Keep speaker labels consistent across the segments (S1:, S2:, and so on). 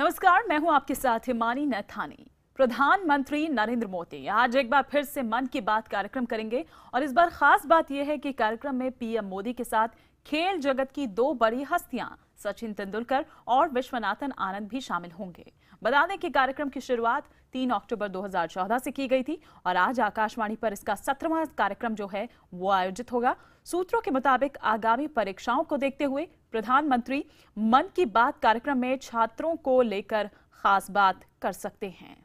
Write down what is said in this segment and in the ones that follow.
S1: नमस्कार मैं हूं आपके साथ हिमानी नथानी प्रधानमंत्री नरेंद्र मोदी आज एक बार फिर से मन की बात कार्यक्रम करेंगे और इस बार खास बात यह है कि कार्यक्रम में पीएम मोदी के साथ खेल जगत की दो बड़ी हस्तियां सचिन तेंदुलकर और विश्वनाथन आनंद भी शामिल होंगे बता दें कि कार्यक्रम की शुरुआत 3 अक्टूबर 2014 से की गई थी और आज आकाशवाणी पर इसका सत्रवा कार्यक्रम जो है वो आयोजित होगा सूत्रों के मुताबिक आगामी परीक्षाओं को देखते हुए प्रधानमंत्री मन की बात कार्यक्रम में छात्रों को लेकर खास बात कर सकते हैं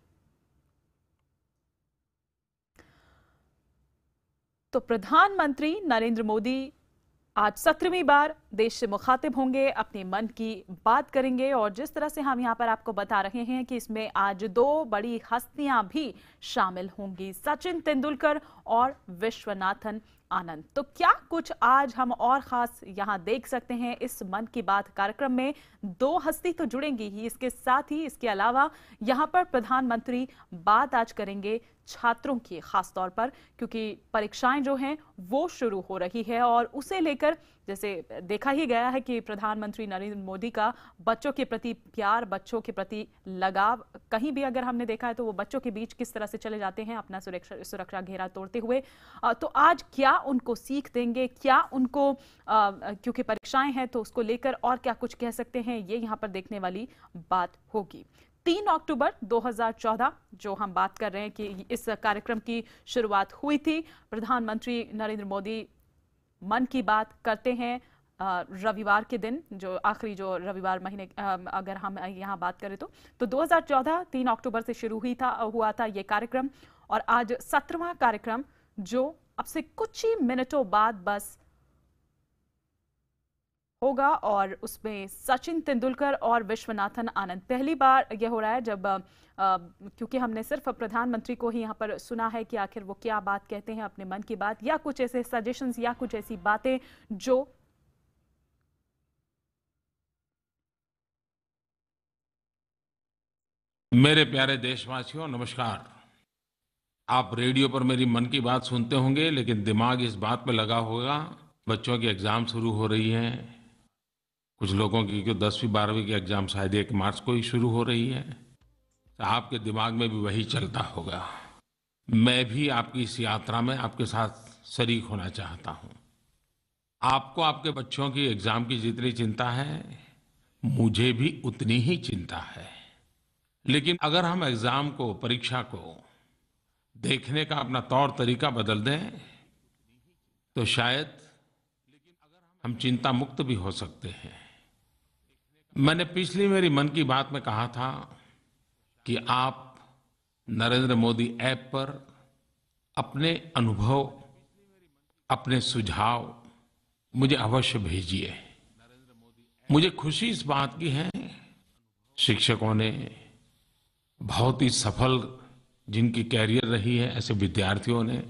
S1: तो प्रधानमंत्री नरेंद्र मोदी आज सत्रहवीं बार देश से मुखातिब होंगे अपने मन की बात करेंगे और जिस तरह से हम यहाँ पर आपको बता रहे हैं कि इसमें आज दो बड़ी हस्तियां भी शामिल होंगी सचिन तेंदुलकर और विश्वनाथन आनंद तो क्या कुछ आज हम और खास यहां देख सकते हैं इस मन की बात कार्यक्रम में दो हस्ती तो जुड़ेंगी ही इसके साथ ही इसके अलावा यहां पर प्रधानमंत्री बात आज करेंगे छात्रों की खास तौर पर क्योंकि परीक्षाएं जो हैं वो शुरू हो रही है और उसे लेकर जैसे देखा ही गया है कि प्रधानमंत्री नरेंद्र मोदी का बच्चों के प्रति प्यार बच्चों के प्रति लगाव कहीं भी अगर हमने देखा है तो वो बच्चों के बीच किस तरह से चले जाते हैं अपना सुरक्षा सुरक्षा घेरा तोड़ते हुए तो आज क्या उनको सीख देंगे क्या उनको क्योंकि परीक्षाएं हैं तो उसको लेकर और क्या कुछ कह सकते हैं ये यहाँ पर देखने वाली बात होगी तीन अक्टूबर 2014 जो हम बात कर रहे हैं कि इस कार्यक्रम की शुरुआत हुई थी प्रधानमंत्री नरेंद्र मोदी मन की बात करते हैं रविवार के दिन जो आखिरी जो रविवार महीने अगर हम यहाँ बात करें तो तो 2014 3 अक्टूबर से शुरू हुई था हुआ था ये कार्यक्रम और आज सत्रवा कार्यक्रम जो अब से कुछ ही मिनटों बाद बस होगा और उसमें सचिन तेंदुलकर और विश्वनाथन आनंद पहली बार यह हो रहा है जब आ, क्योंकि हमने सिर्फ प्रधानमंत्री को ही यहाँ पर सुना है कि आखिर वो क्या बात कहते हैं अपने मन की बात या कुछ ऐसे सजेशंस या कुछ ऐसी बातें जो
S2: मेरे प्यारे देशवासियों नमस्कार आप रेडियो पर मेरी मन की बात सुनते होंगे लेकिन दिमाग इस बात पर लगा होगा बच्चों की एग्जाम शुरू हो रही है कुछ लोगों की क्यों दसवीं बारहवीं की एग्ज़ाम शायद एक मार्च को ही शुरू हो रही है तो आपके दिमाग में भी वही चलता होगा मैं भी आपकी इस यात्रा में आपके साथ शरीक होना चाहता हूं आपको आपके बच्चों की एग्ज़ाम की जितनी चिंता है मुझे भी उतनी ही चिंता है लेकिन अगर हम एग्ज़ाम को परीक्षा को देखने का अपना तौर तरीका बदल दें तो शायद हम चिंता मुक्त भी हो सकते हैं मैंने पिछली मेरी मन की बात में कहा था कि आप नरेंद्र मोदी ऐप पर अपने अनुभव अपने सुझाव मुझे अवश्य भेजिए मुझे खुशी इस बात की है शिक्षकों ने बहुत ही सफल जिनकी कैरियर रही है ऐसे विद्यार्थियों ने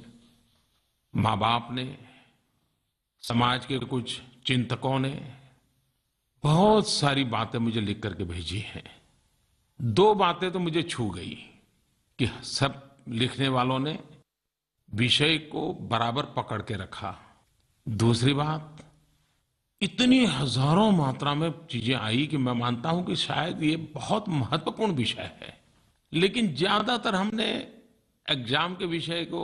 S2: माँ बाप ने समाज के कुछ चिंतकों ने बहुत सारी बातें मुझे लिख करके भेजी हैं दो बातें तो मुझे छू गई कि सब लिखने वालों ने विषय को बराबर पकड़ के रखा दूसरी बात इतनी हजारों मात्रा में चीजें आई कि मैं मानता हूं कि शायद ये बहुत महत्वपूर्ण विषय है लेकिन ज्यादातर हमने एग्जाम के विषय को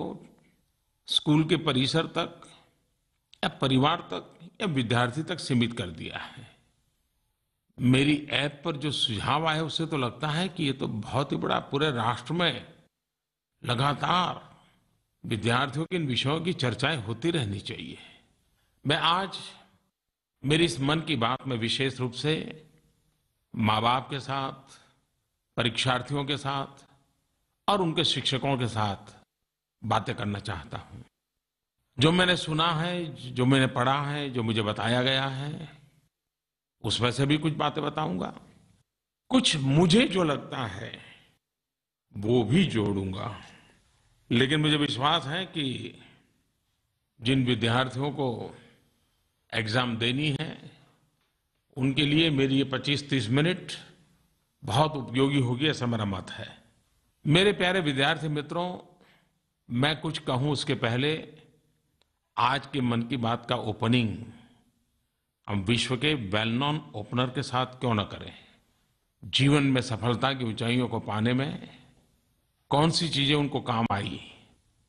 S2: स्कूल के परिसर तक या परिवार तक या विद्यार्थी तक सीमित कर दिया है मेरी ऐप पर जो सुझाव आए उससे तो लगता है कि ये तो बहुत ही बड़ा पूरे राष्ट्र में लगातार विद्यार्थियों के इन विषयों की चर्चाएं होती रहनी चाहिए मैं आज मेरी इस मन की बात में विशेष रूप से माँ बाप के साथ परीक्षार्थियों के साथ और उनके शिक्षकों के साथ बातें करना चाहता हूँ जो मैंने सुना है जो मैंने पढ़ा है जो मुझे बताया गया है उसमें से भी कुछ बातें बताऊंगा कुछ मुझे जो लगता है वो भी जोड़ूंगा लेकिन मुझे विश्वास है कि जिन विद्यार्थियों को एग्जाम देनी है उनके लिए मेरी ये 25-30 मिनट बहुत उपयोगी होगी ऐसा मेरा मत है मेरे प्यारे विद्यार्थी मित्रों मैं कुछ कहूं उसके पहले आज के मन की बात का ओपनिंग हम विश्व के वेल नॉन ओपनर के साथ क्यों न करें जीवन में सफलता की ऊंचाइयों को पाने में कौन सी चीजें उनको काम आई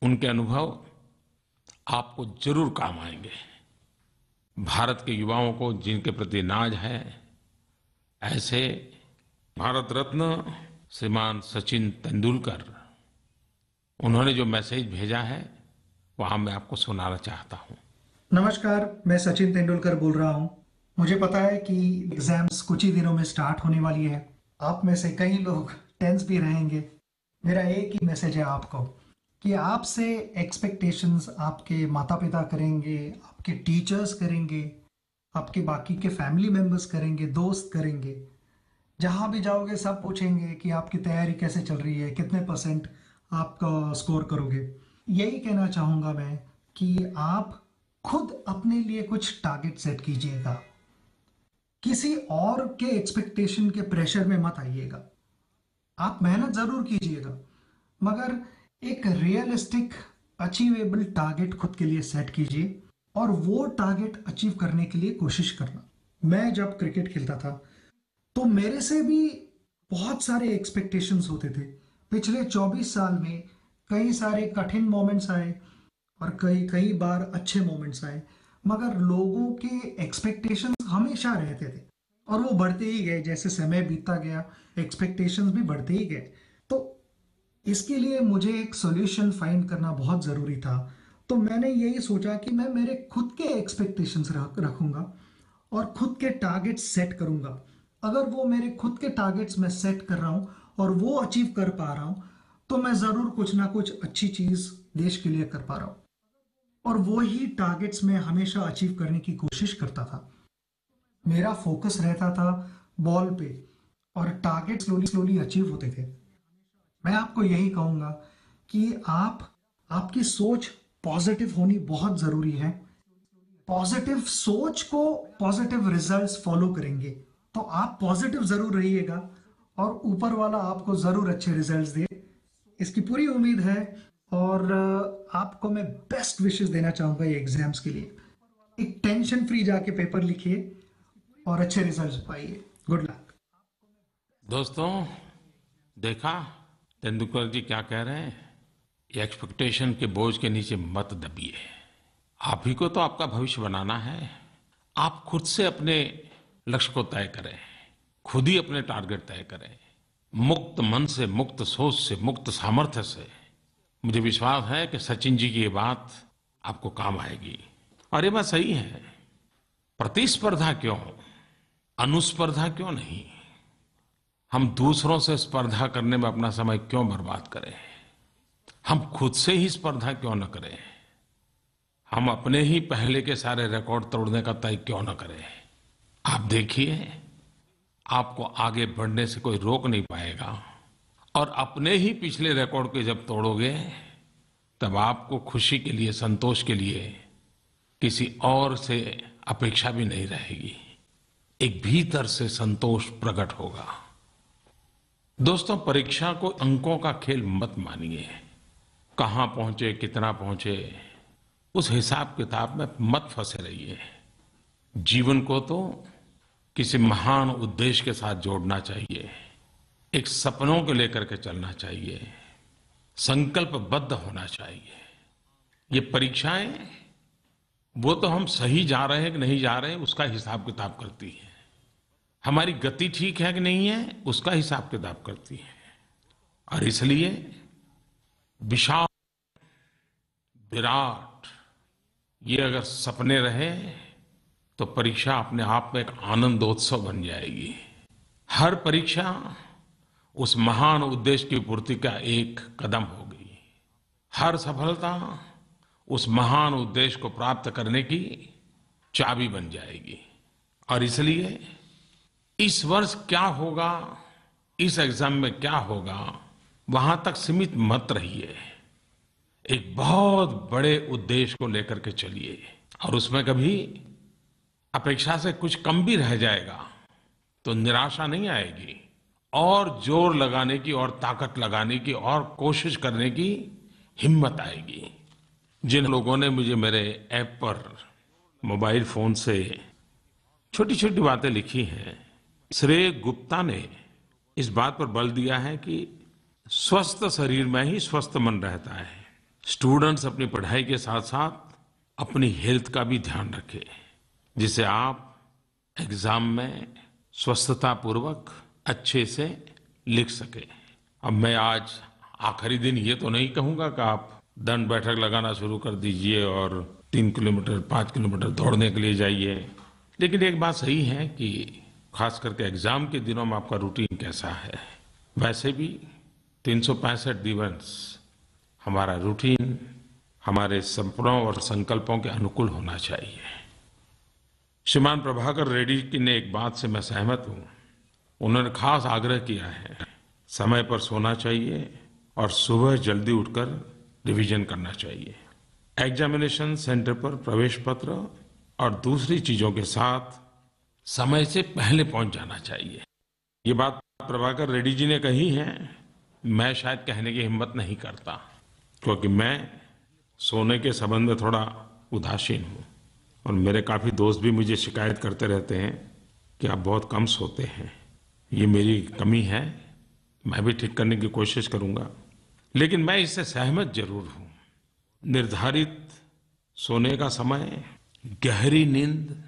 S2: उनके अनुभव आपको जरूर काम आएंगे भारत के युवाओं को जिनके प्रति नाज है ऐसे भारत रत्न श्रीमान सचिन तेंदुलकर उन्होंने जो मैसेज भेजा है वहां मैं आपको सुनाना चाहता हूं
S3: नमस्कार मैं सचिन तेंदुलकर बोल रहा हूँ मुझे पता है कि एग्जाम्स कुछ ही दिनों में स्टार्ट होने वाली है आप में से कई लोग टेंस भी रहेंगे मेरा एक ही मैसेज है आपको कि आपसे एक्सपेक्टेशंस आपके माता पिता करेंगे आपके टीचर्स करेंगे आपके बाकी के फैमिली मेम्बर्स करेंगे दोस्त करेंगे जहाँ भी जाओगे सब पूछेंगे कि आपकी तैयारी कैसे चल रही है कितने परसेंट आप स्कोर करोगे यही कहना चाहूँगा मैं कि आप खुद अपने लिए कुछ टारगेट सेट कीजिएगा किसी और के एक्सपेक्टेशन के प्रेशर में मत आइएगा आप मेहनत जरूर कीजिएगा मगर एक रियलिस्टिक अचीवेबल टारगेट खुद के लिए सेट कीजिए और वो टारगेट अचीव करने के लिए कोशिश करना मैं जब क्रिकेट खेलता था तो मेरे से भी बहुत सारे एक्सपेक्टेशंस होते थे पिछले 24 साल में कई सारे कठिन मोमेंट्स आए और कई कई बार अच्छे मोमेंट्स आए मगर लोगों के एक्सपेक्टेशन हमेशा रहते थे और वो बढ़ते ही गए जैसे समय बीतता गया एक्सपेक्टेशन भी बढ़ते ही गए तो इसके लिए मुझे एक सोल्यूशन फाइंड करना बहुत ज़रूरी था तो मैंने यही सोचा कि मैं मेरे खुद के एक्सपेक्टेशंस रखूँगा और खुद के टारगेट्स सेट करूँगा अगर वो मेरे खुद के टारगेट्स मैं सेट कर रहा हूँ और वो अचीव कर पा रहा हूँ तो मैं ज़रूर कुछ ना कुछ अच्छी चीज़ देश के लिए कर पा रहा हूँ और वो ही टारगेट्स मैं हमेशा अचीव करने की कोशिश करता था मेरा फोकस रहता था बॉल पे और टारगेट स्लोली स्लोली अचीव होते थे मैं आपको यही कहूंगा कि आप आपकी सोच पॉजिटिव होनी बहुत ज़रूरी है पॉजिटिव सोच को पॉजिटिव रिजल्ट्स फॉलो करेंगे तो आप पॉजिटिव ज़रूर रहिएगा और ऊपर वाला आपको ज़रूर अच्छे रिजल्ट्स दे इसकी पूरी उम्मीद है और आपको मैं बेस्ट विशेष देना चाहूँगा ये एग्जाम्स के लिए एक टेंशन फ्री जाके पेपर लिखिए और अच्छे रिजल्ट पाइए गुड लक
S2: दोस्तों देखा तेंदुलकर जी क्या कह रहे हैं ये एक्सपेक्टेशन के बोझ के नीचे मत दबिए आप ही को तो आपका भविष्य बनाना है आप खुद से अपने लक्ष्य को तय करें खुद ही अपने टारगेट तय करें मुक्त मन से मुक्त सोच से मुक्त सामर्थ्य से मुझे विश्वास है कि सचिन जी की ये बात आपको काम आएगी और ये बात सही है प्रतिस्पर्धा क्यों अनुस्पर्धा क्यों नहीं हम दूसरों से स्पर्धा करने में अपना समय क्यों बर्बाद करें हम खुद से ही स्पर्धा क्यों न करें हम अपने ही पहले के सारे रिकॉर्ड तोड़ने का तय क्यों न करें आप देखिए आपको आगे बढ़ने से कोई रोक नहीं पाएगा और अपने ही पिछले रिकॉर्ड को जब तोड़ोगे तब आपको खुशी के लिए संतोष के लिए किसी और से अपेक्षा भी नहीं रहेगी एक भीतर से संतोष प्रकट होगा दोस्तों परीक्षा को अंकों का खेल मत मानिए कहाँ पहुंचे कितना पहुंचे उस हिसाब किताब में मत फंसे रहिए जीवन को तो किसी महान उद्देश्य के साथ जोड़ना चाहिए एक सपनों को लेकर के चलना चाहिए संकल्पबद्ध होना चाहिए ये परीक्षाएं वो तो हम सही जा रहे हैं कि नहीं जा रहे हैं उसका हिसाब किताब करती है हमारी गति ठीक है कि नहीं है उसका हिसाब किताब करती है और इसलिए विशाल विराट ये अगर सपने रहे तो परीक्षा अपने आप में एक आनंदोत्सव बन जाएगी हर परीक्षा उस महान उद्देश्य की पूर्ति का एक कदम होगी हर सफलता उस महान उद्देश्य को प्राप्त करने की चाबी बन जाएगी और इसलिए इस वर्ष क्या होगा इस एग्जाम में क्या होगा वहां तक सीमित मत रहिए एक बहुत बड़े उद्देश्य को लेकर के चलिए और उसमें कभी अपेक्षा से कुछ कम भी रह जाएगा तो निराशा नहीं आएगी और जोर लगाने की और ताकत लगाने की और कोशिश करने की हिम्मत आएगी जिन लोगों ने मुझे मेरे ऐप पर मोबाइल फोन से छोटी छोटी बातें लिखी हैं श्रेय गुप्ता ने इस बात पर बल दिया है कि स्वस्थ शरीर में ही स्वस्थ मन रहता है स्टूडेंट्स अपनी पढ़ाई के साथ साथ अपनी हेल्थ का भी ध्यान रखें जिसे आप एग्जाम में स्वस्थता पूर्वक अच्छे से लिख सके अब मैं आज आखिरी दिन ये तो नहीं कहूंगा कि आप दंड बैठक लगाना शुरू कर दीजिए और तीन किलोमीटर पाँच किलोमीटर दौड़ने के लिए जाइए लेकिन एक बात सही है कि खास करके एग्ज़ाम के दिनों में आपका रूटीन कैसा है वैसे भी तीन दिवस हमारा रूटीन हमारे सपनों और संकल्पों के अनुकूल होना चाहिए श्रीमान प्रभाकर रेड्डी की ने एक बात से मैं सहमत हूँ उन्होंने खास आग्रह किया है समय पर सोना चाहिए और सुबह जल्दी उठकर रिवीजन करना चाहिए एग्जामिनेशन सेंटर पर प्रवेश पत्र और दूसरी चीजों के साथ समय से पहले पहुंच जाना चाहिए ये बात प्रभाकर रेड्डी जी ने कही है मैं शायद कहने की हिम्मत नहीं करता क्योंकि मैं सोने के संबंध में थोड़ा उदासीन हूँ और मेरे काफ़ी दोस्त भी मुझे शिकायत करते रहते हैं कि आप बहुत कम सोते हैं ये मेरी कमी है मैं भी ठीक करने की कोशिश करूंगा लेकिन मैं इससे सहमत जरूर हूं निर्धारित सोने का समय गहरी नींद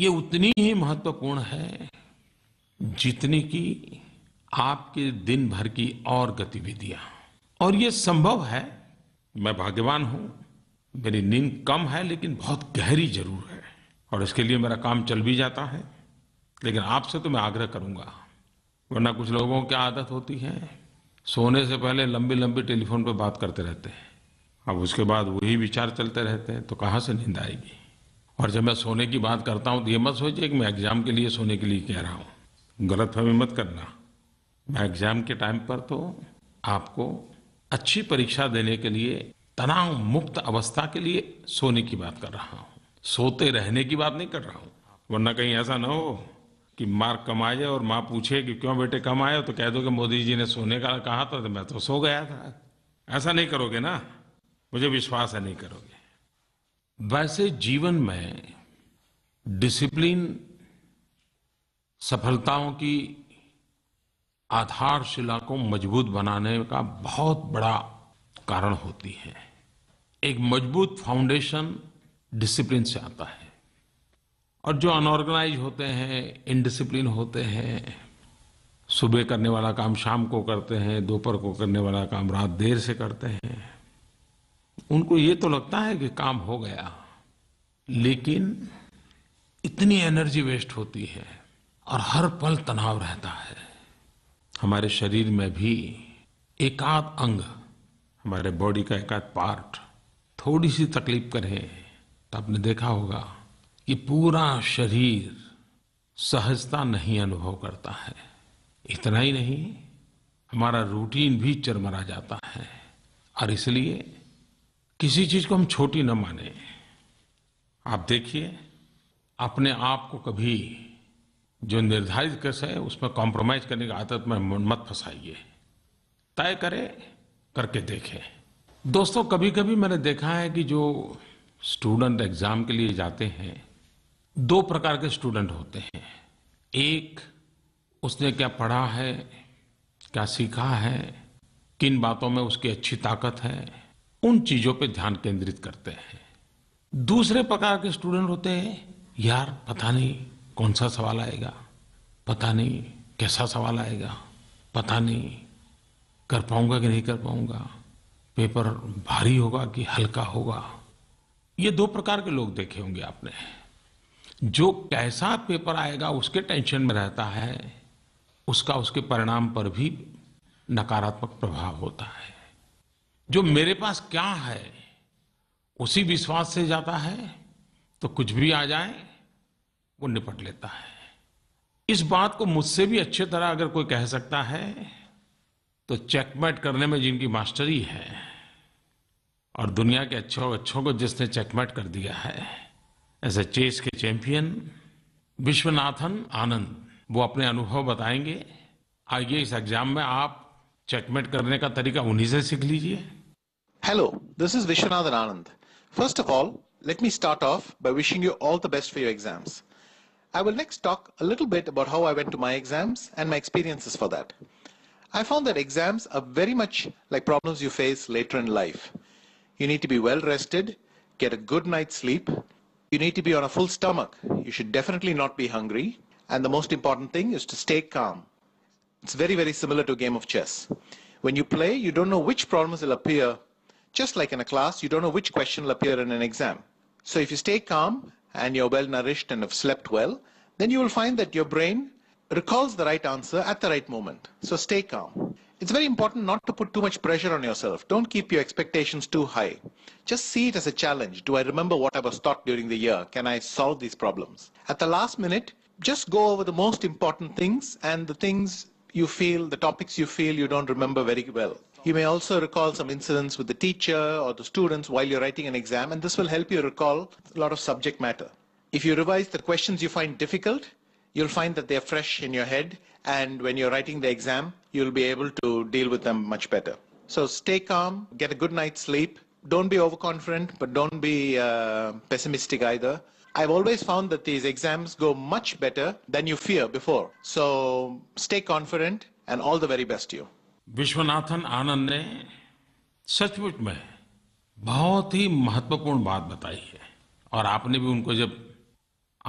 S2: ये उतनी ही महत्वपूर्ण है जितनी कि आपके दिन भर की और गतिविधियां और ये संभव है मैं भाग्यवान हूं मेरी नींद कम है लेकिन बहुत गहरी जरूर है और इसके लिए मेरा काम चल भी जाता है लेकिन आपसे तो मैं आग्रह करूंगा वरना कुछ लोगों की आदत होती है सोने से पहले लंबी लंबी टेलीफोन पर बात करते रहते हैं अब उसके बाद वही विचार चलते रहते हैं तो कहाँ से नींद आएगी और जब मैं सोने की बात करता हूँ तो ये मत सोचिए कि मैं एग्ज़ाम के लिए सोने के लिए कह रहा हूँ गलत हमें मत करना मैं एग्ज़ाम के टाइम पर तो आपको अच्छी परीक्षा देने के लिए तनाव मुक्त अवस्था के लिए सोने की बात कर रहा हूँ सोते रहने की बात नहीं कर रहा हूँ वरना कहीं ऐसा ना हो कि आ जाए और माँ पूछे कि क्यों बेटे कमाए तो कह दो कि मोदी जी ने सोने का कहा था तो मैं तो सो गया था ऐसा नहीं करोगे ना मुझे विश्वास है नहीं करोगे वैसे जीवन में डिसिप्लिन सफलताओं की आधारशिला को मजबूत बनाने का बहुत बड़ा कारण होती है एक मजबूत फाउंडेशन डिसिप्लिन से आता है और जो अनऑर्गेनाइज होते हैं इनडिसिप्लिन होते हैं सुबह करने वाला काम शाम को करते हैं दोपहर को करने वाला काम रात देर से करते हैं उनको ये तो लगता है कि काम हो गया लेकिन इतनी एनर्जी वेस्ट होती है और हर पल तनाव रहता है हमारे शरीर में भी एकाध अंग हमारे बॉडी का एकाध पार्ट थोड़ी सी तकलीफ करें तो आपने देखा होगा कि पूरा शरीर सहजता नहीं अनुभव करता है इतना ही नहीं हमारा रूटीन भी चरमरा जाता है और इसलिए किसी चीज को हम छोटी न माने आप देखिए अपने आप को कभी जो निर्धारित कैसे है उसमें कॉम्प्रोमाइज करने की आदत में मत फंसाइए तय करें करके देखें दोस्तों कभी कभी मैंने देखा है कि जो स्टूडेंट एग्जाम के लिए जाते हैं दो प्रकार के स्टूडेंट होते हैं एक उसने क्या पढ़ा है क्या सीखा है किन बातों में उसकी अच्छी ताकत है उन चीज़ों पे ध्यान केंद्रित करते हैं दूसरे प्रकार के स्टूडेंट होते हैं यार पता नहीं कौन सा सवाल आएगा पता नहीं कैसा सवाल आएगा पता नहीं कर पाऊंगा कि नहीं कर पाऊंगा पेपर भारी होगा कि हल्का होगा ये दो प्रकार के लोग देखे होंगे आपने जो कैसा पेपर आएगा उसके टेंशन में रहता है उसका उसके परिणाम पर भी नकारात्मक प्रभाव होता है जो मेरे पास क्या है उसी विश्वास से जाता है तो कुछ भी आ जाए वो निपट लेता है इस बात को मुझसे भी अच्छे तरह अगर कोई कह सकता है तो चेकमेट करने में जिनकी मास्टरी है और दुनिया के अच्छों अच्छों को जिसने चेकमेट कर दिया है एज ए चेस के चैंपियन विश्वनाथन आनंद वो अपने अनुभव बताएंगे आइए इस एग्जाम में आप चेकमेट करने का तरीका उन्हीं से सीख लीजिए hello this
S4: is Viswanathan Anand first of all let me start off by wishing you all the best for your exams. I will next talk a little bit about how I went to my exams and my experiences for that. I found that exams are very much like problems you face later in life. You need to be well rested, get a good night's sleep, You need to be on a full stomach. You should definitely not be hungry. And the most important thing is to stay calm. It's very, very similar to a game of chess. When you play, you don't know which problems will appear. Just like in a class, you don't know which question will appear in an exam. So if you stay calm and you're well nourished and have slept well, then you will find that your brain recalls the right answer at the right moment. So stay calm. It's very important not to put too much pressure on yourself. Don't keep your expectations too high. Just see it as a challenge. Do I remember what I was taught during the year? Can I solve these problems? At the last minute, just go over the most important things and the things you feel, the topics you feel you don't remember very well. You may also recall some incidents with the teacher or the students while you're writing an exam, and this will help you recall a lot of subject matter. If you revise the questions you find difficult, you'll find that they're fresh in your head. And when you're writing the exam, you'll be able to deal with them much better. So stay calm, get a good night's sleep. Don't be overconfident, but don't be uh, pessimistic either. I've always found that these exams go much better than you fear before. So stay confident and all
S2: the very best to you. Viswanathan Anand ने सचमुच में बहुत ही महत्वपूर्ण बात बताई है और आपने भी उनको जब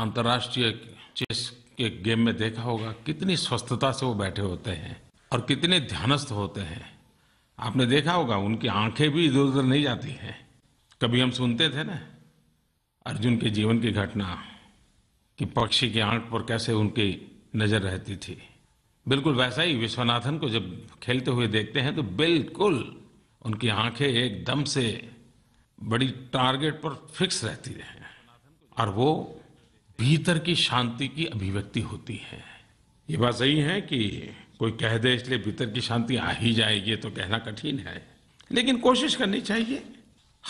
S2: अंतर्राष्ट्रीय चेस के गेम में देखा होगा कितनी स्वस्थता से वो बैठे होते हैं और कितने ध्यानस्थ होते हैं आपने देखा होगा उनकी आंखें भी इधर उधर नहीं जाती हैं कभी हम सुनते थे ना अर्जुन के जीवन की घटना कि पक्षी की आंख पर कैसे उनकी नज़र रहती थी बिल्कुल वैसा ही विश्वनाथन को जब खेलते हुए देखते हैं तो बिल्कुल उनकी आंखें एकदम से बड़ी टारगेट पर फिक्स रहती हैं और वो भीतर की शांति की अभिव्यक्ति होती है ये बात सही है कि कोई कह दे इसलिए भीतर की शांति आ ही जाएगी तो कहना कठिन है लेकिन कोशिश करनी चाहिए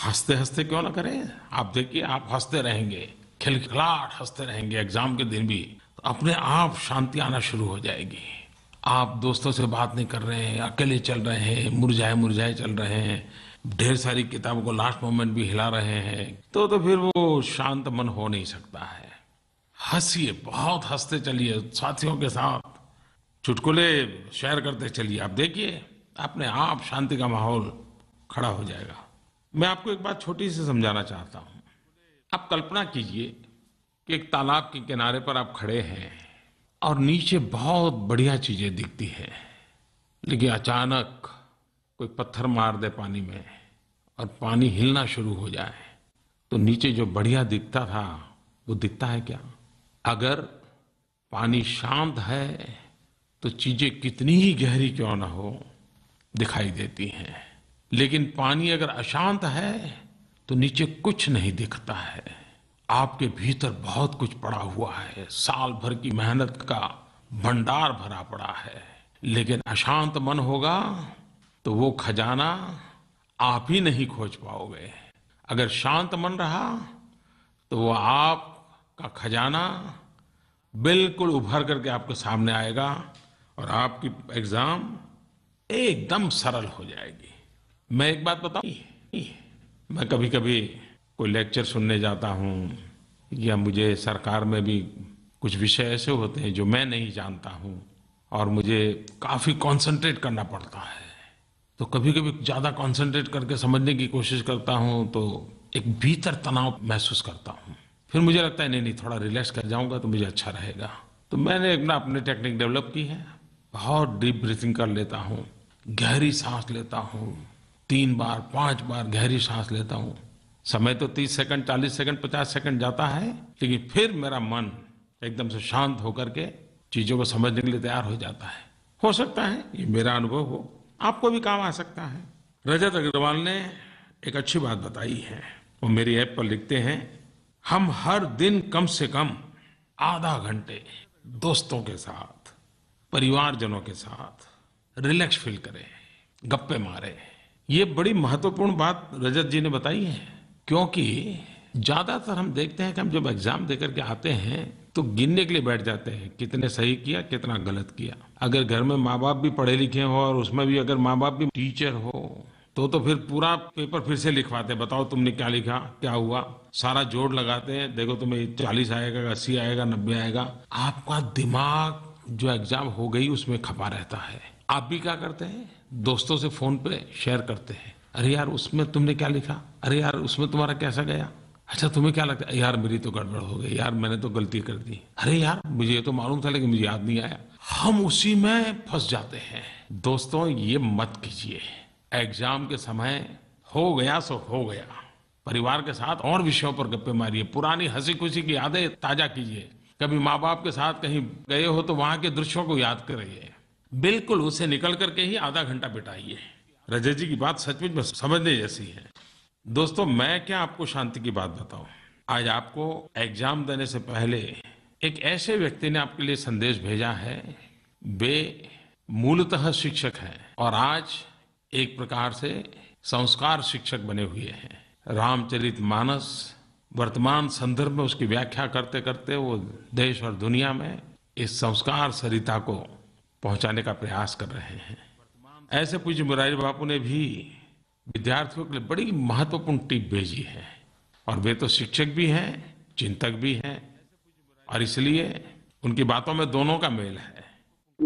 S2: हंसते हंसते क्यों ना करें आप देखिए आप हंसते रहेंगे खिलखिलाट हंसते रहेंगे एग्जाम के दिन भी तो अपने आप शांति आना शुरू हो जाएगी आप दोस्तों से बात नहीं कर रहे हैं अकेले चल रहे हैं मुरझाए मुरझाए चल रहे हैं ढेर सारी किताबों को लास्ट मोमेंट भी हिला रहे हैं तो तो फिर वो शांत मन हो नहीं सकता है हंसिए बहुत हंसते चलिए साथियों के साथ चुटकुले शेयर करते चलिए आप देखिए अपने आप शांति का माहौल खड़ा हो जाएगा मैं आपको एक बात छोटी सी समझाना चाहता हूं आप कल्पना कीजिए कि एक तालाब के किनारे पर आप खड़े हैं और नीचे बहुत बढ़िया चीज़ें दिखती हैं लेकिन अचानक कोई पत्थर मार दे पानी में और पानी हिलना शुरू हो जाए तो नीचे जो बढ़िया दिखता था वो दिखता है क्या अगर पानी शांत है तो चीजें कितनी ही गहरी क्यों ना हो दिखाई देती हैं लेकिन पानी अगर अशांत है तो नीचे कुछ नहीं दिखता है आपके भीतर बहुत कुछ पड़ा हुआ है साल भर की मेहनत का भंडार भरा पड़ा है लेकिन अशांत मन होगा तो वो खजाना आप ही नहीं खोज पाओगे अगर शांत मन रहा तो वो आप का खजाना बिल्कुल उभर करके आपके सामने आएगा और आपकी एग्जाम एकदम सरल हो जाएगी मैं एक बात बताऊं मैं कभी कभी कोई लेक्चर सुनने जाता हूं या मुझे सरकार में भी कुछ विषय ऐसे होते हैं जो मैं नहीं जानता हूं और मुझे काफ़ी कंसंट्रेट करना पड़ता है तो कभी कभी ज़्यादा कंसंट्रेट करके समझने की कोशिश करता हूं तो एक भीतर तनाव महसूस करता हूं फिर मुझे लगता है नहीं नहीं थोड़ा रिलैक्स कर जाऊंगा तो मुझे अच्छा रहेगा तो मैंने अपना अपनी टेक्निक डेवलप की है बहुत डीप ब्रीथिंग कर लेता हूँ गहरी सांस लेता हूँ तीन बार पांच बार गहरी सांस लेता हूँ समय तो तीस सेकंड चालीस सेकंड पचास सेकंड जाता है लेकिन फिर मेरा मन एकदम से शांत होकर के चीजों को समझने के लिए तैयार हो जाता है हो सकता है ये मेरा अनुभव हो आपको भी काम आ सकता है रजत अग्रवाल ने एक अच्छी बात बताई है वो मेरी ऐप पर लिखते हैं हम हर दिन कम से कम आधा घंटे दोस्तों के साथ परिवारजनों के साथ रिलैक्स फील करें गप्पे मारे ये बड़ी महत्वपूर्ण बात रजत जी ने बताई है क्योंकि ज्यादातर हम देखते हैं कि हम जब एग्जाम देकर के आते हैं तो गिनने के लिए बैठ जाते हैं कितने सही किया कितना गलत किया अगर घर में माँ बाप भी पढ़े लिखे हो और उसमें भी अगर माँ बाप भी टीचर हो तो तो फिर पूरा पेपर फिर से लिखवाते बताओ तुमने क्या लिखा क्या हुआ सारा जोड़ लगाते हैं देखो तुम्हें चालीस आएगा अस्सी आएगा नब्बे आएगा आपका दिमाग जो एग्जाम हो गई उसमें खपा रहता है आप भी क्या करते हैं दोस्तों से फोन पे शेयर करते हैं अरे यार उसमें तुमने क्या लिखा अरे यार उसमें तुम्हारा कैसा गया अच्छा तुम्हें क्या लगता है यार मेरी तो गड़बड़ हो गई यार मैंने तो गलती कर दी अरे यार मुझे तो मालूम था लेकिन मुझे याद नहीं आया हम उसी में फंस जाते हैं दोस्तों ये मत कीजिए एग्जाम के समय हो गया सो हो गया परिवार के साथ और विषयों पर गप्पे मारिए पुरानी हंसी खुशी की यादें ताजा कीजिए कभी माँ बाप के साथ कहीं गए हो तो वहां के दृश्यों को याद करिए बिल्कुल उसे निकल करके ही आधा घंटा बिताइए रजत जी की बात सचमुच में समझने जैसी है दोस्तों मैं क्या आपको शांति की बात बताऊं आज आपको एग्जाम देने से पहले एक ऐसे व्यक्ति ने आपके लिए संदेश भेजा है वे मूलतः शिक्षक हैं और आज एक प्रकार से संस्कार शिक्षक बने हुए हैं रामचरित मानस वर्तमान संदर्भ में उसकी व्याख्या करते करते वो देश और दुनिया में इस संस्कार सरिता को पहुंचाने का प्रयास कर रहे हैं ऐसे पूज्य मुरारी बापू ने भी विद्यार्थियों के लिए बड़ी महत्वपूर्ण टिप भेजी है और वे तो शिक्षक भी हैं चिंतक भी हैं और इसलिए उनकी बातों में दोनों का मेल है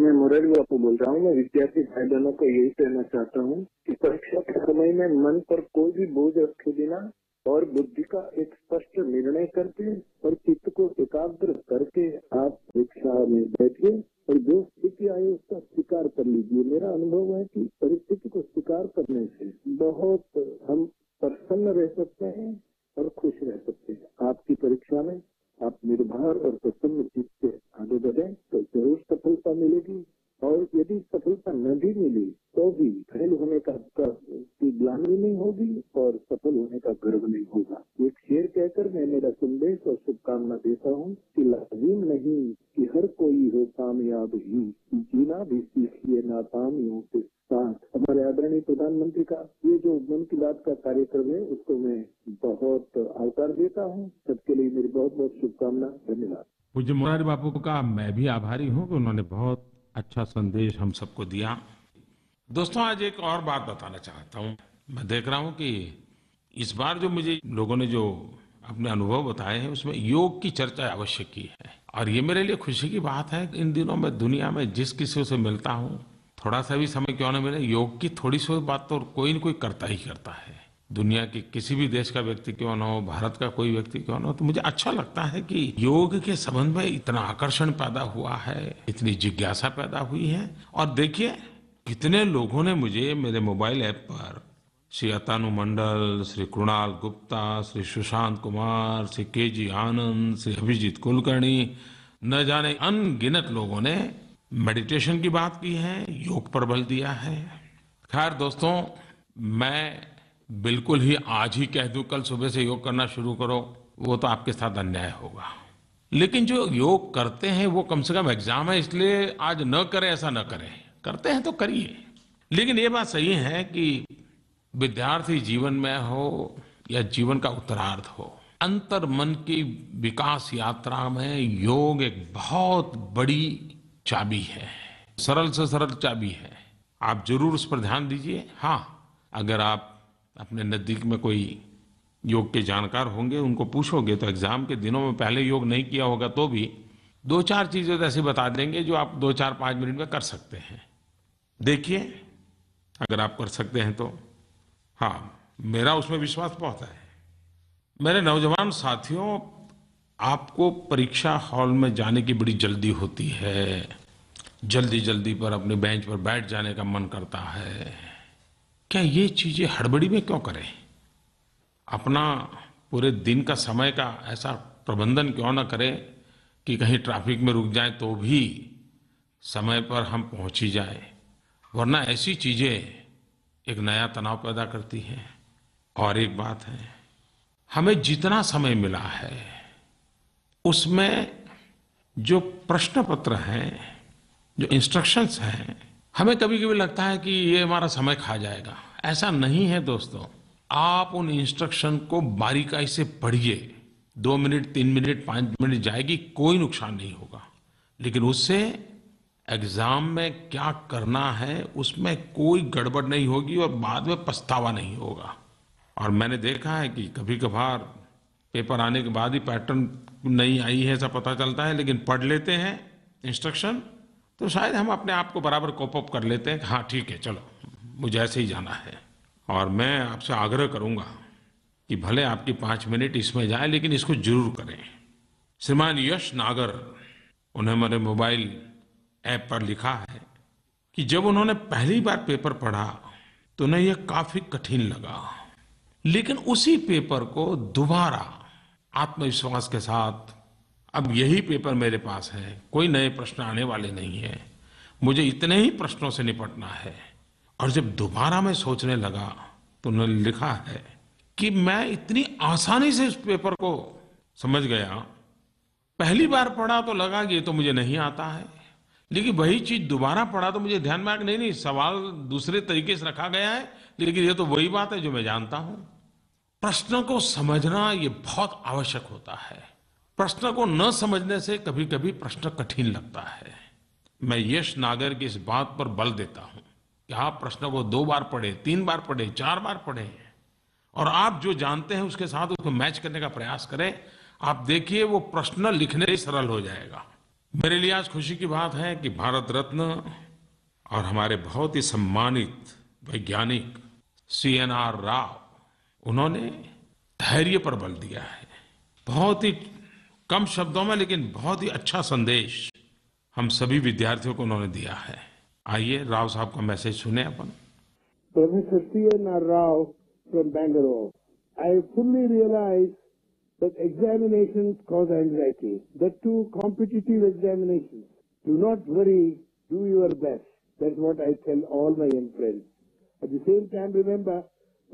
S3: मैं मुरली बापू बोल रहा हूँ मैं विद्यार्थी भाई बहनों को यही कहना चाहता हूँ कि परीक्षा के समय में मन पर कोई भी बोझ रखे बिना और बुद्धि का एक स्पष्ट निर्णय करके और चित्त को एकाग्र करके आप परीक्षा में बैठिए और जो स्थिति आई उसका स्वीकार कर लीजिए मेरा अनुभव है कि परिस्थिति को स्वीकार करने से बहुत हम प्रसन्न रह सकते हैं और खुश रह सकते हैं आपकी परीक्षा में आप निर्भर और प्रसन्न चीज से आगे बढ़े तो जरूर सफलता मिलेगी और यदि सफलता न भी मिली तो भी फेल होने का की ग्लानी नहीं होगी और सफल होने का गर्व नहीं होगा एक शेर कहकर मैं मेरा संदेश और शुभकामना देता हूँ कि लाजिम नहीं कि हर कोई हो कामयाब ही जीना भी सीखिए नाकामियों के साथ हमारे आदरणीय प्रधानमंत्री का ये जो मन की बात का कार्यक्रम है उसको मैं बहुत आवकार देता हूँ सबके लिए मेरी बहुत बहुत शुभकामना धन्यवाद
S2: मुझे मुरारी बापू का मैं भी आभारी हूँ कि उन्होंने बहुत अच्छा संदेश हम सबको दिया दोस्तों आज एक और बात बताना चाहता हूँ मैं देख रहा हूँ कि इस बार जो मुझे लोगों ने जो अपने अनुभव बताए हैं उसमें योग की चर्चा अवश्य की है और ये मेरे लिए खुशी की बात है इन दिनों में दुनिया में जिस किसी से मिलता हूँ थोड़ा सा भी समय क्यों न मिले योग की थोड़ी सी बात तो कोई न कोई करता ही करता है दुनिया के किसी भी देश का व्यक्ति क्यों ना हो भारत का कोई व्यक्ति क्यों ना हो तो मुझे अच्छा लगता है कि योग के संबंध में इतना आकर्षण पैदा हुआ है इतनी जिज्ञासा पैदा हुई है और देखिए कितने लोगों ने मुझे मेरे मोबाइल ऐप पर श्री अतानु मंडल श्री कृणाल गुप्ता श्री सुशांत कुमार श्री के जी आनंद श्री अभिजीत कुलकर्णी न जाने अनगिनत लोगों ने मेडिटेशन की बात की है योग पर बल दिया है खैर दोस्तों मैं बिल्कुल ही आज ही कह दूं कल सुबह से योग करना शुरू करो वो तो आपके साथ अन्याय होगा लेकिन जो योग करते हैं वो कम से कम एग्जाम है इसलिए आज न करें ऐसा न करें करते हैं तो करिए लेकिन ये बात सही है कि विद्यार्थी जीवन में हो या जीवन का उत्तरार्थ हो अंतर मन की विकास यात्रा में योग एक बहुत बड़ी चाबी है सरल से सरल चाबी है आप जरूर उस पर ध्यान दीजिए हाँ अगर आप अपने नज़दीक में कोई योग के जानकार होंगे उनको पूछोगे तो एग्ज़ाम के दिनों में पहले योग नहीं किया होगा तो भी दो चार चीज़ें तो ऐसी बता देंगे जो आप दो चार पाँच मिनट में कर सकते हैं देखिए अगर आप कर सकते हैं तो हाँ मेरा उसमें विश्वास बहुत है मेरे नौजवान साथियों आपको परीक्षा हॉल में जाने की बड़ी जल्दी होती है जल्दी जल्दी पर अपने बेंच पर बैठ जाने का मन करता है क्या ये चीज़ें हड़बड़ी में क्यों करें अपना पूरे दिन का समय का ऐसा प्रबंधन क्यों ना करें कि कहीं ट्रैफिक में रुक जाए तो भी समय पर हम पहुंच ही जाए वरना ऐसी चीज़ें एक नया तनाव पैदा करती हैं और एक बात है हमें जितना समय मिला है उसमें जो प्रश्न पत्र हैं जो इंस्ट्रक्शंस हैं हमें कभी कभी लगता है कि ये हमारा समय खा जाएगा ऐसा नहीं है दोस्तों आप उन इंस्ट्रक्शन को बारीकाई से पढ़िए दो मिनट तीन मिनट पाँच मिनट जाएगी कोई नुकसान नहीं होगा लेकिन उससे एग्ज़ाम में क्या करना है उसमें कोई गड़बड़ नहीं होगी और बाद में पछतावा नहीं होगा और मैंने देखा है कि कभी कभार पेपर आने के बाद ही पैटर्न नहीं आई है ऐसा पता चलता है लेकिन पढ़ लेते हैं इंस्ट्रक्शन तो शायद हम अपने आप को बराबर कोप अप कर लेते हैं कि हाँ ठीक है चलो मुझे ऐसे ही जाना है और मैं आपसे आग्रह करूंगा कि भले आपकी पाँच मिनट इसमें जाए लेकिन इसको जरूर करें श्रीमान यश नागर उन्हें मेरे मोबाइल ऐप पर लिखा है कि जब उन्होंने पहली बार पेपर पढ़ा तो उन्हें यह काफ़ी कठिन लगा लेकिन उसी पेपर को दोबारा आत्मविश्वास के साथ अब यही पेपर मेरे पास है कोई नए प्रश्न आने वाले नहीं है मुझे इतने ही प्रश्नों से निपटना है और जब दोबारा मैं सोचने लगा तो उन्होंने लिखा है कि मैं इतनी आसानी से इस पेपर को समझ गया पहली बार पढ़ा तो लगा कि ये तो मुझे नहीं आता है लेकिन वही चीज दोबारा पढ़ा तो मुझे ध्यान में आया नहीं नहीं सवाल दूसरे तरीके से रखा गया है लेकिन ये तो वही बात है जो मैं जानता हूं प्रश्न को समझना ये बहुत आवश्यक होता है प्रश्न को न समझने से कभी कभी प्रश्न कठिन लगता है मैं यश नागर की इस बात पर बल देता हूं कि आप प्रश्न को दो बार पढ़े तीन बार पढ़े चार बार पढ़े और आप जो जानते हैं उसके साथ उसको मैच करने का प्रयास करें आप देखिए वो प्रश्न लिखने ही सरल हो जाएगा मेरे लिए आज खुशी की बात है कि भारत रत्न और हमारे बहुत ही सम्मानित वैज्ञानिक सी एन आर राव उन्होंने धैर्य पर बल दिया है बहुत ही कम शब्दों में लेकिन बहुत ही अच्छा संदेश हम सभी विद्यार्थियों को उन्होंने दिया है आइए राव साहब का मैसेज सुने अपन professor C N R Rao from Bangalore I fully realise that examination cause anxiety that too
S3: competitive examination do not worry do your best that what I tell all my young friends at the same time remember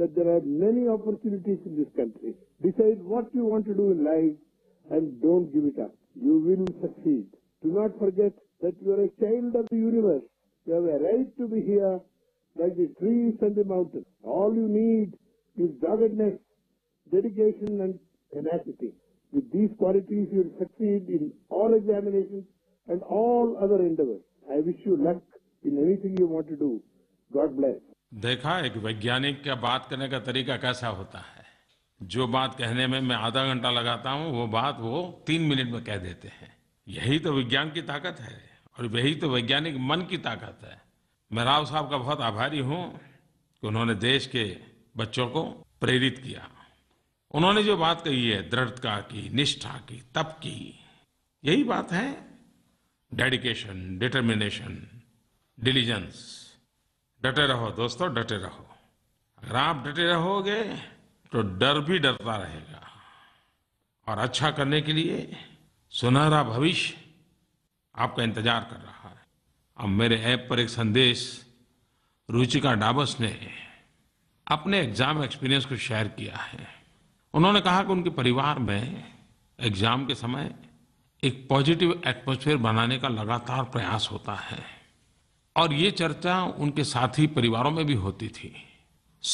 S3: that there are many opportunities in this country decide what you want to do in life and don't give it up. You will succeed. Do not forget that you are a child of the universe. You have a right to be here like the trees and the mountains. All you need is doggedness, dedication and tenacity. With these qualities you will succeed in all examinations and all other endeavors. I wish you luck in anything you want to do. God
S2: bless. देखा एक वैज्ञानिक का बात करने का तरीका कैसा होता है जो बात कहने में मैं आधा घंटा लगाता हूं वो बात वो तीन मिनट में कह देते हैं यही तो विज्ञान की ताकत है और यही तो वैज्ञानिक मन की ताकत है मैं राव साहब का बहुत आभारी हूं कि उन्होंने देश के बच्चों को प्रेरित किया उन्होंने जो बात कही है दृढ़ता की निष्ठा की तप की यही बात है डेडिकेशन डिटर्मिनेशन डिलीजेंस डटे रहो दोस्तों डटे रहो अगर आप डटे रहोगे तो डर भी डरता रहेगा और अच्छा करने के लिए सुनहरा भविष्य आपका इंतजार कर रहा है अब मेरे ऐप पर एक संदेश रुचिका डाबस ने अपने एग्जाम एक्सपीरियंस को शेयर किया है उन्होंने कहा कि उनके परिवार में एग्जाम के समय एक पॉजिटिव एटमोस्फेयर बनाने का लगातार प्रयास होता है और ये चर्चा उनके साथी परिवारों में भी होती थी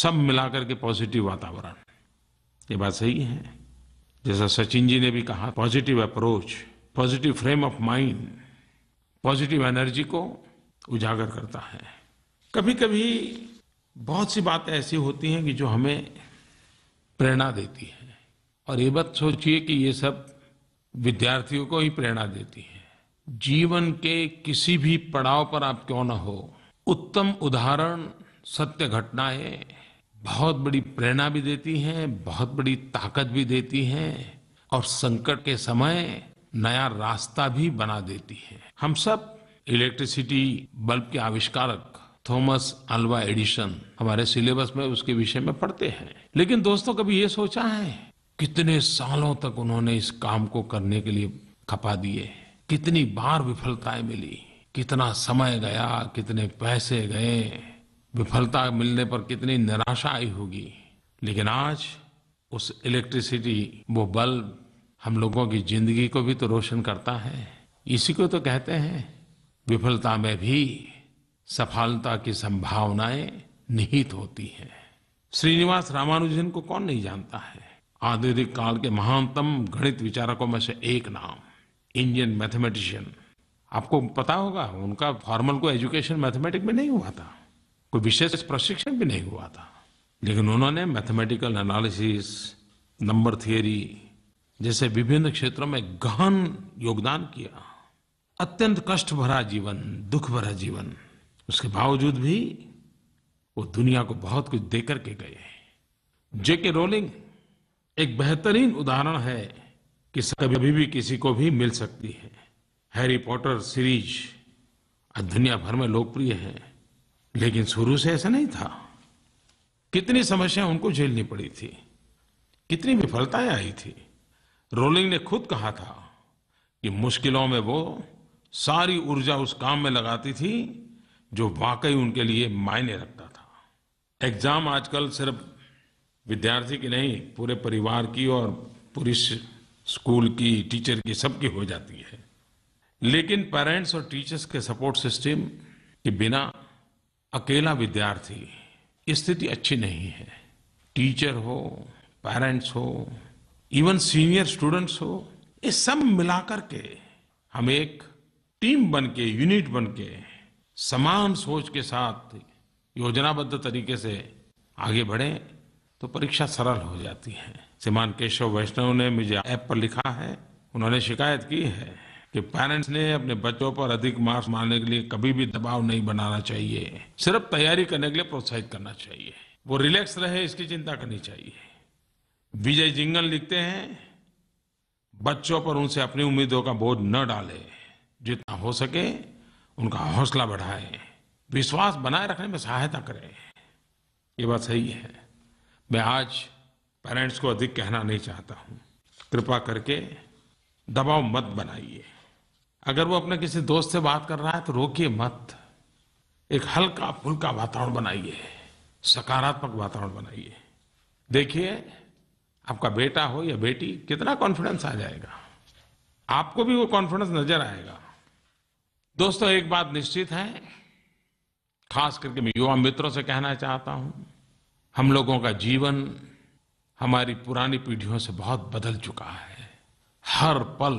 S2: सब मिलाकर के पॉजिटिव वातावरण ये बात सही है जैसा सचिन जी ने भी कहा positive approach positive frame of mind positive energy को उजागर करता है कभी कभी बहुत सी बातें ऐसी होती हैं कि जो हमें प्रेरणा देती है और ये बात सोचिए कि ये सब विद्यार्थियों को ही प्रेरणा देती है जीवन के किसी भी पड़ाव पर आप क्यों न हो उत्तम उदाहरण सत्य घटनाएं बहुत बड़ी प्रेरणा भी देती है बहुत बड़ी ताकत भी देती है और संकट के समय नया रास्ता भी बना देती है हम सब इलेक्ट्रिसिटी बल्ब के आविष्कारक थॉमस अल्वा एडिशन हमारे सिलेबस में उसके विषय में पढ़ते हैं लेकिन दोस्तों कभी ये सोचा है कितने सालों तक उन्होंने इस काम को करने के लिए खपा दिए कितनी बार विफलताएं मिली कितना समय गया कितने पैसे गए विफलता मिलने पर कितनी निराशा आई होगी लेकिन आज उस इलेक्ट्रिसिटी वो बल्ब हम लोगों की जिंदगी को भी तो रोशन करता है इसी को तो कहते हैं विफलता में भी सफलता की संभावनाएं निहित होती हैं श्रीनिवास रामानुजन को कौन नहीं जानता है आधुनिक काल के महानतम गणित विचारकों में से एक नाम इंडियन मैथमेटिशियन आपको पता होगा उनका फॉर्मल को एजुकेशन मैथमेटिक में नहीं हुआ था कोई विशेष प्रशिक्षण भी नहीं हुआ था लेकिन उन्होंने मैथमेटिकल एनालिसिस नंबर थियोरी जैसे विभिन्न क्षेत्रों में गहन योगदान किया अत्यंत कष्ट भरा जीवन दुख भरा जीवन उसके बावजूद भी वो दुनिया को बहुत कुछ देकर के गए जेके रोलिंग एक बेहतरीन उदाहरण है कि कभी भी किसी को भी मिल सकती है हैरी पॉटर सीरीज आज दुनिया भर में लोकप्रिय है लेकिन शुरू से ऐसा नहीं था कितनी समस्या उनको झेलनी पड़ी थी कितनी विफलताएं आई थी रोलिंग ने खुद कहा था कि मुश्किलों में वो सारी ऊर्जा उस काम में लगाती थी जो वाकई उनके लिए मायने रखता था एग्जाम आजकल सिर्फ विद्यार्थी की नहीं पूरे परिवार की और पूरी स्कूल की टीचर की सबकी हो जाती है लेकिन पेरेंट्स और टीचर्स के सपोर्ट सिस्टम के बिना अकेला विद्यार्थी स्थिति अच्छी नहीं है टीचर हो पेरेंट्स हो इवन सीनियर स्टूडेंट्स हो ये सब मिलाकर के हम एक टीम बन के यूनिट बन के समान सोच के साथ योजनाबद्ध तरीके से आगे बढ़े तो परीक्षा सरल हो जाती है श्रीमान केशव वैष्णव ने मुझे ऐप पर लिखा है उन्होंने शिकायत की है कि पेरेंट्स ने अपने बच्चों पर अधिक मार्क्स मारने के लिए कभी भी दबाव नहीं बनाना चाहिए सिर्फ तैयारी करने के लिए प्रोत्साहित करना चाहिए वो रिलैक्स रहे इसकी चिंता करनी चाहिए विजय जिंगल लिखते हैं बच्चों पर उनसे अपनी उम्मीदों का बोझ न डाले जितना हो सके उनका हौसला बढ़ाए विश्वास बनाए रखने में सहायता करें ये बात सही है मैं आज पेरेंट्स को अधिक कहना नहीं चाहता हूं कृपा करके दबाव मत बनाइए अगर वो अपने किसी दोस्त से बात कर रहा है तो रोकिए मत एक हल्का फुल्का वातावरण बनाइए सकारात्मक वातावरण बनाइए देखिए आपका बेटा हो या बेटी कितना कॉन्फिडेंस आ जाएगा आपको भी वो कॉन्फिडेंस नजर आएगा दोस्तों एक बात निश्चित है खास करके मैं युवा मित्रों से कहना चाहता हूं हम लोगों का जीवन हमारी पुरानी पीढ़ियों से बहुत बदल चुका है हर पल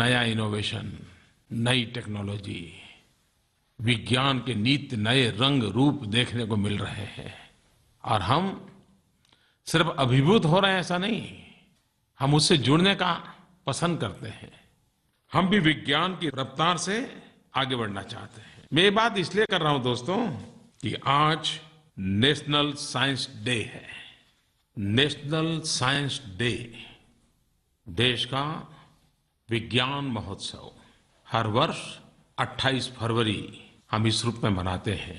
S2: नया इनोवेशन नई टेक्नोलॉजी विज्ञान के नीत नए रंग रूप देखने को मिल रहे हैं और हम सिर्फ अभिभूत हो रहे हैं ऐसा नहीं हम उससे जुड़ने का पसंद करते हैं हम भी विज्ञान की रफ्तार से आगे बढ़ना चाहते हैं मैं ये बात इसलिए कर रहा हूं दोस्तों कि आज नेशनल साइंस डे है नेशनल साइंस डे देश का विज्ञान महोत्सव हर वर्ष 28 फरवरी हम इस रूप में मनाते हैं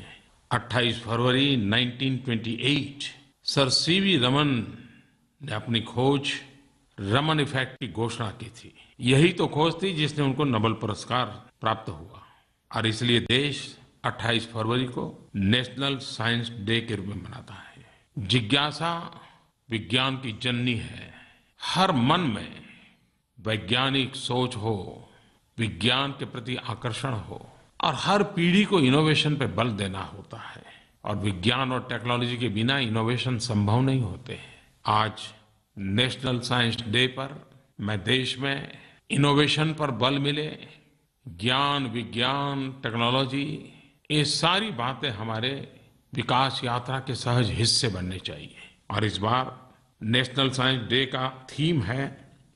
S2: 28 फरवरी 1928 सर सीवी रमन ने अपनी खोज रमन इफेक्ट की घोषणा की थी यही तो खोज थी जिसने उनको नोबल पुरस्कार प्राप्त हुआ और इसलिए देश 28 फरवरी को नेशनल साइंस डे के रूप में मनाता है जिज्ञासा विज्ञान की जननी है हर मन में वैज्ञानिक सोच हो विज्ञान के प्रति आकर्षण हो और हर पीढ़ी को इनोवेशन पे बल देना होता है और विज्ञान और टेक्नोलॉजी के बिना इनोवेशन संभव नहीं होते आज नेशनल साइंस डे पर मैं देश में इनोवेशन पर बल मिले ज्ञान विज्ञान टेक्नोलॉजी ये सारी बातें हमारे विकास यात्रा के सहज हिस्से बनने चाहिए और इस बार नेशनल साइंस डे का थीम है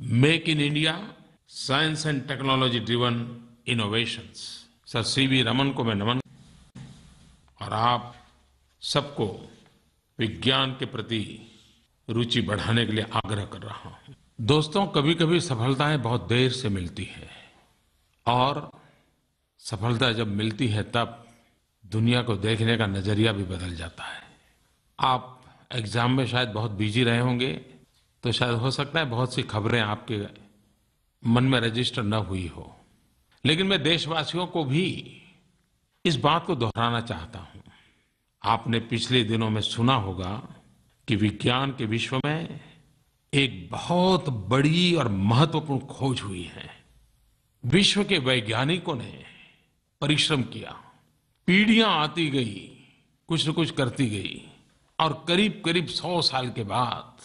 S2: make in India science and technology driven innovations sir C V Raman को मैं नमन और आप सबको विज्ञान के प्रति रुचि बढ़ाने के लिए आग्रह कर रहा हूं दोस्तों कभी कभी सफलताएं बहुत देर से मिलती है और सफलता जब मिलती है तब दुनिया को देखने का नजरिया भी बदल जाता है आप एग्जाम में शायद बहुत बिजी रहे होंगे तो शायद हो सकता है बहुत सी खबरें आपके मन में रजिस्टर न हुई हो लेकिन मैं देशवासियों को भी इस बात को दोहराना चाहता हूं आपने पिछले दिनों में सुना होगा कि विज्ञान के विश्व में एक बहुत बड़ी और महत्वपूर्ण खोज हुई है विश्व के वैज्ञानिकों ने परिश्रम किया पीढ़ियां आती गई कुछ न कुछ करती गई और करीब करीब सौ साल के बाद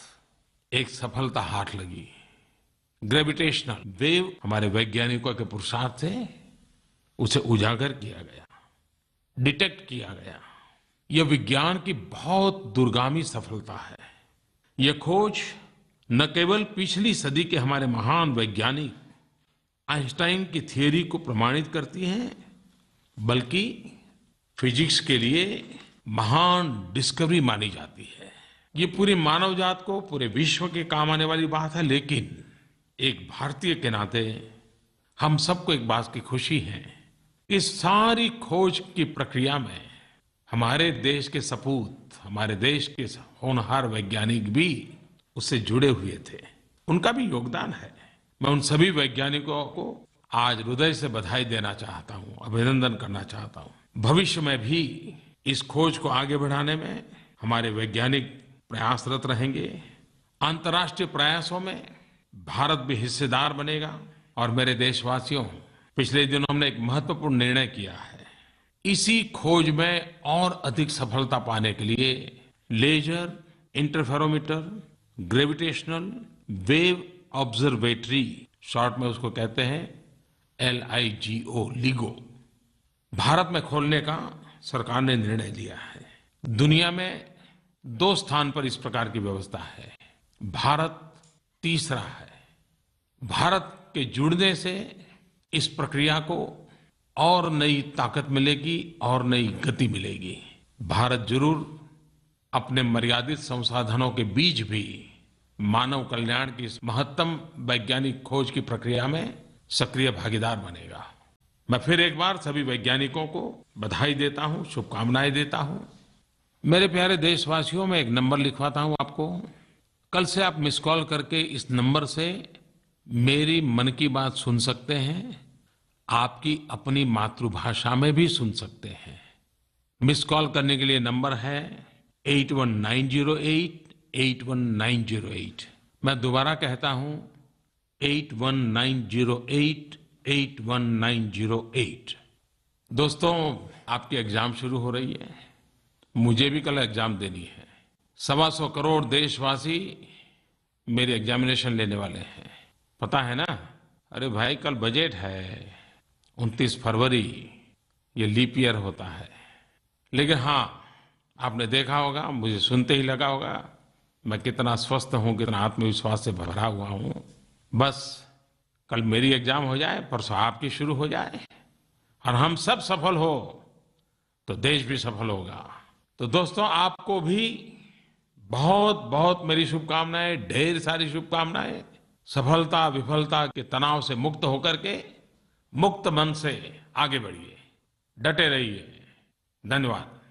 S2: एक सफलता हाथ लगी ग्रेविटेशनल वेव हमारे वैज्ञानिकों के पुरुषार्थ से उसे उजागर किया गया डिटेक्ट किया गया यह विज्ञान की बहुत दुर्गामी सफलता है यह खोज न केवल पिछली सदी के हमारे महान वैज्ञानिक आइंस्टाइन की थियोरी को प्रमाणित करती है बल्कि फिजिक्स के लिए महान डिस्कवरी मानी जाती है ये पूरी मानव जात को पूरे विश्व के काम आने वाली बात है लेकिन एक भारतीय के नाते हम सबको एक बात की खुशी है इस सारी खोज की प्रक्रिया में हमारे देश के सपूत हमारे देश के होनहार वैज्ञानिक भी उससे जुड़े हुए थे उनका भी योगदान है मैं उन सभी वैज्ञानिकों को आज हृदय से बधाई देना चाहता हूँ अभिनंदन करना चाहता हूँ भविष्य में भी इस खोज को आगे बढ़ाने में हमारे वैज्ञानिक प्रयासरत रहेंगे अंतर्राष्ट्रीय प्रयासों में भारत भी हिस्सेदार बनेगा और मेरे देशवासियों पिछले दिनों हमने एक महत्वपूर्ण निर्णय किया है इसी खोज में और अधिक सफलता पाने के लिए laser interferometer gravitational wave observatory short में उसको कहते हैं L I G O LIGO Bharat में खोलने का सरकार ने निर्णय लिया है दुनिया में दो स्थान पर इस प्रकार की व्यवस्था है भारत तीसरा है भारत के जुड़ने से इस प्रक्रिया को और नई ताकत मिलेगी और नई गति मिलेगी भारत जरूर अपने मर्यादित संसाधनों के बीच भी मानव कल्याण की इस महत्तम वैज्ञानिक खोज की प्रक्रिया में सक्रिय भागीदार बनेगा मैं फिर एक बार सभी वैज्ञानिकों को बधाई देता हूं शुभकामनाएं देता हूं मेरे प्यारे देशवासियों में एक नंबर लिखवाता हूं आपको कल से आप मिस कॉल करके इस नंबर से मेरी मन की बात सुन सकते हैं आपकी अपनी मातृभाषा में भी सुन सकते हैं मिस कॉल करने के लिए नंबर है eight one nine zero eight eight one nine zero eight मैं दोबारा कहता हूं eight one nine zero eight eight one nine zero eight दोस्तों आपकी एग्जाम शुरू हो रही है मुझे भी कल एग्जाम देनी है सवा सौ करोड़ देशवासी मेरी एग्जामिनेशन लेने वाले हैं पता है ना अरे भाई कल बजट है 29 फरवरी ये लीप ईयर होता है लेकिन हाँ आपने देखा होगा मुझे सुनते ही लगा होगा मैं कितना स्वस्थ हूँ कितना आत्मविश्वास से भरा हुआ हूँ बस कल मेरी एग्जाम हो जाए परसों आपकी शुरू हो जाए और हम सब सफल हो तो देश भी सफल होगा तो दोस्तों आपको भी बहुत बहुत मेरी शुभकामनाएं ढेर सारी शुभकामनाएं सफलता विफलता के तनाव से मुक्त होकर के मुक्त मन से आगे बढ़िए डटे रहिए धन्यवाद